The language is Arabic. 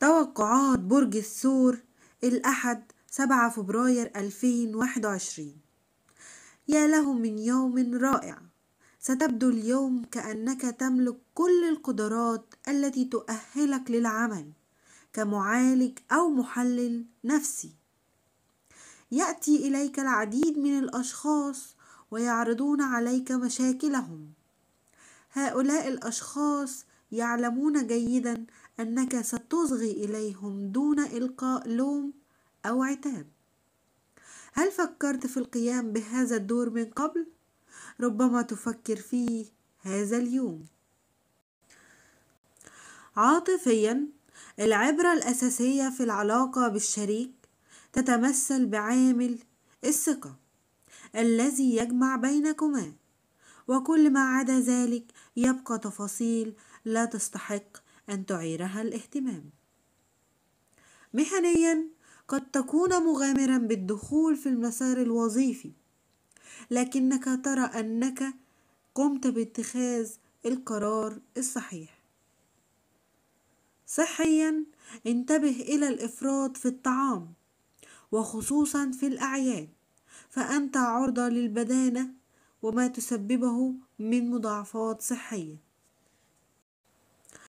توقعات برج الثور الأحد 7 فبراير 2021 يا له من يوم رائع ستبدو اليوم كأنك تملك كل القدرات التي تؤهلك للعمل كمعالج أو محلل نفسي يأتي إليك العديد من الأشخاص ويعرضون عليك مشاكلهم هؤلاء الأشخاص يعلمون جيدا أنك ستصغي إليهم دون إلقاء لوم أو عتاب هل فكرت في القيام بهذا الدور من قبل؟ ربما تفكر فيه هذا اليوم عاطفيا العبرة الأساسية في العلاقة بالشريك تتمثل بعامل الثقة الذي يجمع بينكما وكل ما عدا ذلك يبقى تفاصيل لا تستحق أن تعيرها الاهتمام مهنيا قد تكون مغامرا بالدخول في المسار الوظيفي لكنك ترى أنك قمت باتخاذ القرار الصحيح صحيا انتبه إلى الإفراط في الطعام وخصوصا في الأعياد فأنت عرضة للبدانة وما تسببه من مضاعفات صحية